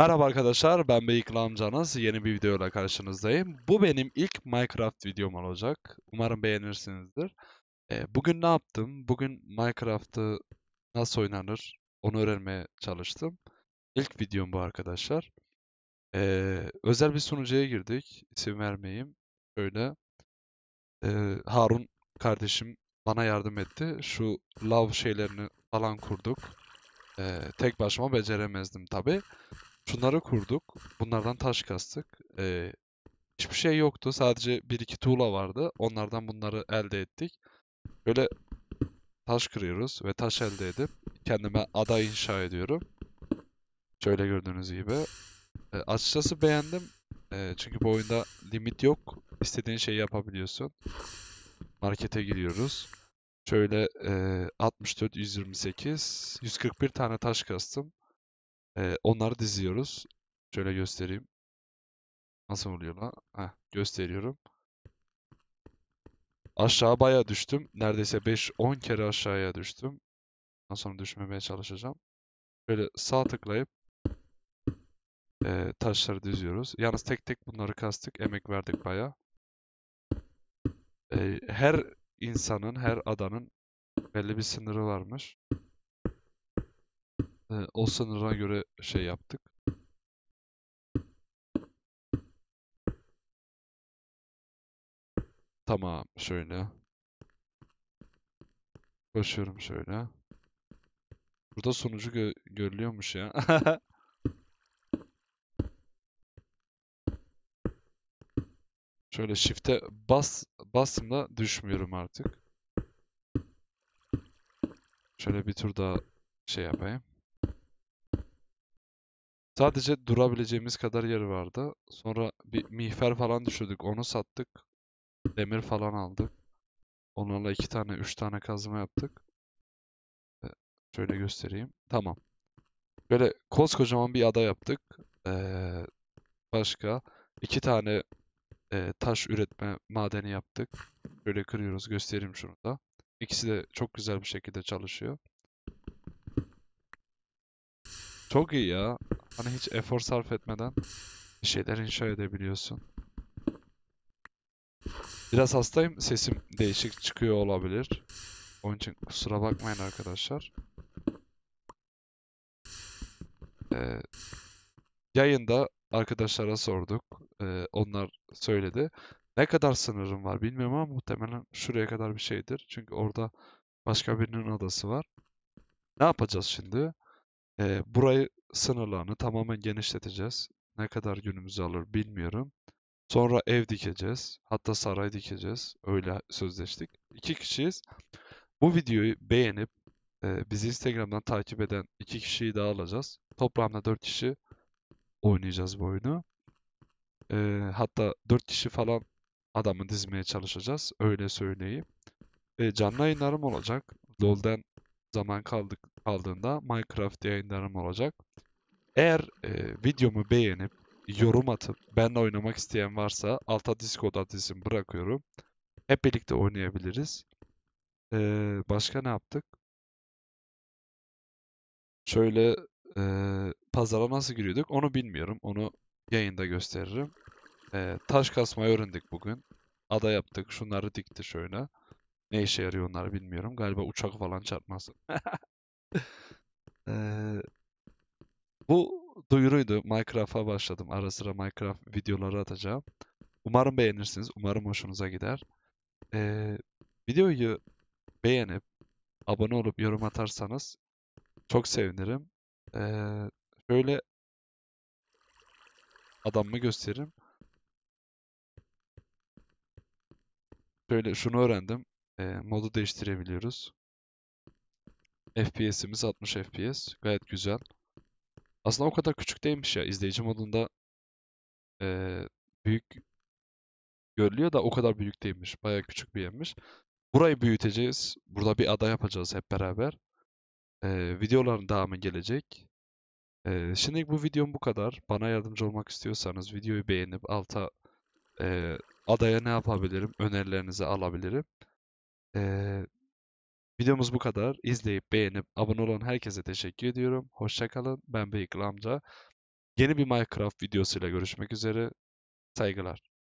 Merhaba arkadaşlar, ben Beyikli Amcanız. Yeni bir videoyla karşınızdayım. Bu benim ilk Minecraft videom olacak. Umarım beğenirsinizdir. E, bugün ne yaptım? Bugün Minecraft'ı nasıl oynanır onu öğrenmeye çalıştım. İlk videom bu arkadaşlar. E, özel bir sunucuya girdik. İsim vermeyeyim. Öyle. E, ee, Harun kardeşim bana yardım etti. Şu love şeylerini falan kurduk. Ee, tek başıma beceremezdim tabi. Şunları kurduk. Bunlardan taş kastık. Ee, hiçbir şey yoktu. Sadece bir iki tuğla vardı. Onlardan bunları elde ettik. Böyle taş kırıyoruz ve taş elde edip kendime ada inşa ediyorum. Şöyle gördüğünüz gibi. E, açıkçası beğendim. E, çünkü bu oyunda limit yok. İstediğin şeyi yapabiliyorsun. Markete giriyoruz. Şöyle e, 64, 128, 141 tane taş kastım. Ee, onları diziyoruz. Şöyle göstereyim. Nasıl oluyor lan? Heh, gösteriyorum. Aşağı baya düştüm. Neredeyse 5-10 kere aşağıya düştüm. Ondan sonra düşmemeye çalışacağım. Böyle sağ tıklayıp e, taşları diziyoruz. Yalnız tek tek bunları kastık. Emek verdik baya. E, her insanın, her adanın belli bir sınırı varmış. Ee, o sınıra göre şey yaptık. Tamam şöyle. Başlıyorum şöyle. Burada sonucu gö görülüyormuş ya. Şöyle shift'e bas bastım da düşmüyorum artık. Şöyle bir tur daha şey yapayım. Sadece durabileceğimiz kadar yer vardı. Sonra bir mihfer falan düşürdük. Onu sattık. Demir falan aldık. Onlarla iki tane, üç tane kazma yaptık. Ee, şöyle göstereyim. Tamam. Böyle koskocaman bir ada yaptık. Ee, başka iki tane e, taş üretme madeni yaptık. Böyle kırıyoruz. Göstereyim şunu da. İkisi de çok güzel bir şekilde çalışıyor. Çok iyi ya. Hani hiç efor sarf etmeden bir şeyler inşa edebiliyorsun. Biraz hastayım. Sesim değişik çıkıyor olabilir. Onun için kusura bakmayın arkadaşlar. Ee, yayında arkadaşlara sorduk. Ee, onlar söyledi. Ne kadar sınırım var bilmiyorum ama muhtemelen şuraya kadar bir şeydir. Çünkü orada başka birinin adası var. Ne yapacağız şimdi? E, burayı sınırlarını tamamen genişleteceğiz. Ne kadar günümüzü alır bilmiyorum. Sonra ev dikeceğiz. Hatta saray dikeceğiz. Öyle sözleştik. İki kişiyiz. Bu videoyu beğenip e, bizi Instagram'dan takip eden iki kişiyi daha alacağız. Toplamda dört kişi oynayacağız bu oyunu. E, hatta dört kişi falan adamı dizmeye çalışacağız. Öyle söyleyeyim. E, canlı yayınlarım olacak. LoL'den zaman kaldık kaldığında Minecraft yayınlarım olacak. Eğer e, videomu beğenip yorum atıp benle oynamak isteyen varsa alta Discord adresimi bırakıyorum. Hep birlikte oynayabiliriz. E, başka ne yaptık? Şöyle e, pazara nasıl giriyorduk onu bilmiyorum. Onu yayında gösteririm. E, taş kasmayı öğrendik bugün. Ada yaptık. Şunları dikti şöyle. Ne işe yarıyor onlar bilmiyorum. Galiba uçak falan çarpmasın. bu duyuruydu. Minecraft'a başladım. Ara sıra Minecraft videoları atacağım. Umarım beğenirsiniz. Umarım hoşunuza gider. Ee, videoyu beğenip abone olup yorum atarsanız çok sevinirim. Ee, şöyle adamımı göstereyim. Şöyle şunu öğrendim. Ee, modu değiştirebiliyoruz. FPS'imiz 60 FPS. Gayet güzel. Aslında o kadar küçük değilmiş ya. İzleyici modunda e, büyük görülüyor da o kadar büyük değilmiş. Baya küçük bir yermiş. Burayı büyüteceğiz. Burada bir ada yapacağız hep beraber. E, videoların devamı gelecek. E, şimdilik bu videom bu kadar. Bana yardımcı olmak istiyorsanız videoyu beğenip alta e, adaya ne yapabilirim önerilerinizi alabilirim. E, Videomuz bu kadar. İzleyip beğenip abone olan herkese teşekkür ediyorum. Hoşçakalın. Ben Beykıl Yeni bir Minecraft videosuyla görüşmek üzere. Saygılar.